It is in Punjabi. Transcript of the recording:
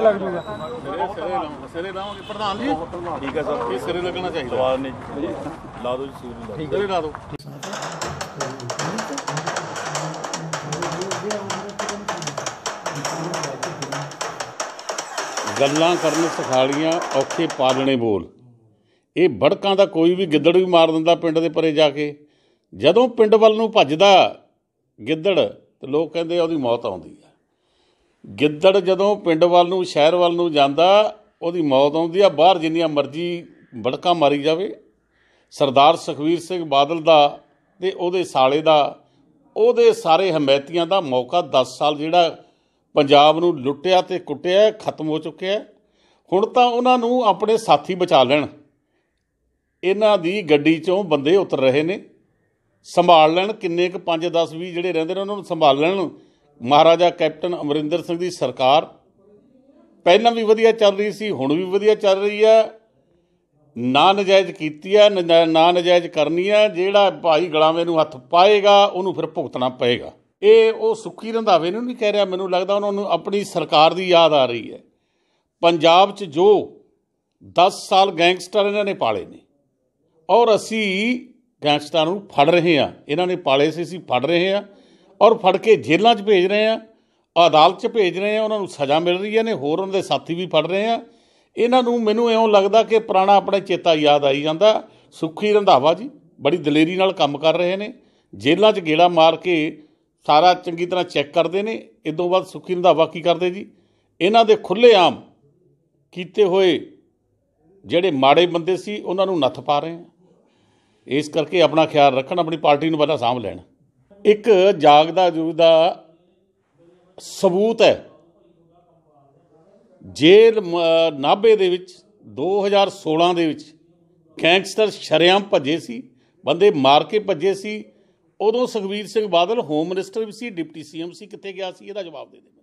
ਲੱਗ ਜੂਗਾ ਮੇਰੇ ਪ੍ਰਧਾਨ ਜੀ ਠੀਕ ਹੈ ਸਰ ਲੱਗਣਾ ਚਾਹੀਦਾ ਲਾ ਦਿਓ ਠੀਕ ਹੈ ਲਾ ਦਿਓ ਗੱਲਾਂ ਕਰਨ ਸਖਾਲੀਆਂ ਔਖੇ ਪਾਲਣੇ ਬੋਲ ਇਹ ਬੜਕਾਂ ਦਾ ਕੋਈ ਵੀ ਗਿੱਦੜ ਵੀ ਮਾਰ ਦਿੰਦਾ ਪਿੰਡ ਦੇ ਪਰੇ ਜਾ ਕੇ ਜਦੋਂ ਪਿੰਡ ਵੱਲ ਨੂੰ ਭੱਜਦਾ ਗਿੱਦੜ ਤੇ ਲੋਕ ਕਹਿੰਦੇ ਉਹਦੀ ਮੌਤ ਆਉਂਦੀ ਹੈ ਗਿੱਦੜ ਜਦੋਂ ਪਿੰਡ ਵੱਲ ਨੂੰ ਸ਼ਹਿਰ ਵੱਲ ਨੂੰ ਜਾਂਦਾ ਉਹਦੀ ਮੌਤ ਆਉਂਦੀ ਆ ਬਾਹਰ ਜਿੰਨੀਆਂ ਮਰਜ਼ੀ ਬੜਕਾ ਮਾਰੀ ਜਾਵੇ ਸਰਦਾਰ ਸੁਖਵੀਰ ਸਿੰਘ ਬਾਦਲ ਦਾ ਤੇ ਉਹਦੇ ਸਾਲੇ ਦਾ ਉਹਦੇ ਸਾਰੇ ਹਮੈਤੀਆਂ ਦਾ ਮੌਕਾ 10 ਸਾਲ ਜਿਹੜਾ ਪੰਜਾਬ ਨੂੰ ਲੁੱਟਿਆ ਤੇ ਕੁੱਟਿਆ ਖਤਮ ਹੋ ਚੁੱਕਿਆ ਹੁਣ ਤਾਂ ਉਹਨਾਂ ਨੂੰ ਆਪਣੇ ਸਾਥੀ ਬਚਾ ਲੈਣ ਇਹਨਾਂ ਦੀ ਗੱਡੀ ਚੋਂ ਬੰਦੇ ਉਤਰ ਰਹੇ ਨੇ ਸੰਭਾਲ ਲੈਣ ਕਿੰਨੇ ਕ 5 10 20 ਜਿਹੜੇ ਰਹਿੰਦੇ ਨੇ ਉਹਨਾਂ ਨੂੰ ਸੰਭਾਲ ਲੈਣ ਮਹਾਰਾਜਾ ਕੈਪਟਨ ਅਮਰਿੰਦਰ ਸਿੰਘ ਦੀ ਸਰਕਾਰ ਪਹਿਲਾਂ ਵੀ ਵਧੀਆ ਚੱਲ ਰਹੀ ਸੀ ਹੁਣ ਵੀ ਵਧੀਆ ਚੱਲ ਰਹੀ ਆ ਨਾ ਨਜਾਇਜ਼ ਕੀਤੀ ਆ ਨਾ ਨਜਾਇਜ਼ ਕਰਨੀ ਆ ਜਿਹੜਾ ਭਾਈ ਗਲਾਵੇਂ ਨੂੰ ਹੱਥ ਪਾਏਗਾ ਉਹਨੂੰ ਫਿਰ ਭੁਗਤਣਾ ਪਏਗਾ ਇਹ ਉਹ ਸੁੱਕੀ ਰੰਧਾਵੇ ਨੂੰ ਨਹੀਂ ਕਹਿ ਰਿਹਾ ਮੈਨੂੰ ਲੱਗਦਾ ਉਹਨਾਂ ਨੂੰ ਆਪਣੀ ਸਰਕਾਰ ਦੀ ਯਾਦ ਆ ਰਹੀ ਹੈ ਪੰਜਾਬ 'ਚ ਜੋ 10 ਸਾਲ ਗੈਂਗਸਟਰ ਇਹਨਾਂ ਨੇ ਪਾਲੇ ਨੇ ਔਰ ਅਸੀਂ ਗੈਂਗਸਟਰਾਂ ਨੂੰ ਫੜ ਰਹੇ ਆ ਇਹਨਾਂ ਨੇ ਪਾਲੇ ਸੀ ਅਸੀਂ ਫੜ ਰਹੇ ਆ ਔਰ ਫੜ ਕੇ ਜੇਲ੍ਹਾਂ 'ਚ ਭੇਜ ਰਹੇ ਆ ਅਦਾਲਤ 'ਚ ਭੇਜ ਰਹੇ ਆ ਉਹਨਾਂ ਨੂੰ ਸਜ਼ਾ ਮਿਲ ਰਹੀ ਹੈ ਨੇ ਹੋਰ ਉਹਨਾਂ ਦੇ ਸਾਥੀ ਵੀ ਫੜ ਰਹੇ ਆ ਇਹਨਾਂ ਨੂੰ ਮੈਨੂੰ ਐਉਂ ਲੱਗਦਾ ਕਿ ਪੁਰਾਣਾ ਆਪਣਾ ਚੇਤਾ ਯਾਦ ਆਈ ਜਾਂਦਾ ਸੁਖੀ ਰੰਧਾਵਾ ਜੀ ਬੜੀ ਦਲੇਰੀ ਨਾਲ ਕੰਮ ਕਰ ਰਹੇ ਨੇ ਜੇਲ੍ਹਾਂ 'ਚ ਗੇੜਾ ਮਾਰ ਕੇ ਸਾਰਾ ਚੰਗੀ ਤਰ੍ਹਾਂ ਚੈੱਕ ਕਰਦੇ ਨੇ ਇਦੋਂ ਬਾਅਦ ਸੁਖੀ ਰੰਧਾਵਾ ਕੀ ਕਰਦੇ ਜੀ ਇਹਨਾਂ ਦੇ ਖੁੱਲੇ ਆਮ ਕੀਤੇ ਹੋਏ ਜਿਹੜੇ ਮਾੜੇ ਬੰਦੇ ਸੀ ਉਹਨਾਂ ਨੂੰ ਨੱਥ ਪਾ ਰਹੇ ਆ ਇਸ ਕਰਕੇ ਆਪਣਾ ਖਿਆਲ ਰੱਖਣ ਆਪਣੀ ਪਾਰਟੀ ਨੂੰ ਬੜਾ ਸਾਂਭ ਲੈਣ ਇੱਕ ਜਾਗਦਾ ਦਾ ਸਬੂਤ ਹੈ ਜੇਲ ਨਾਬੇ ਦੇ ਵਿੱਚ 2016 ਦੇ ਵਿੱਚ ਗੈਂਗਸਟਰ ਸ਼ਰਿਆਮ ਭੱਜੇ ਸੀ ਬੰਦੇ ਮਾਰ ਕੇ ਭੱਜੇ ਸੀ ਉਦੋਂ ਸੁਖਵੀਰ ਸਿੰਘ ਬਾਦਲ ਹੋਮ ਮਿਨਿਸਟਰ ਵੀ ਸੀ ਡਿਪਟੀ ਸੀਐਮ ਸੀ ਕਿੱਥੇ ਗਿਆ ਸੀ ਇਹਦਾ ਜਵਾਬ ਦੇ ਦੇ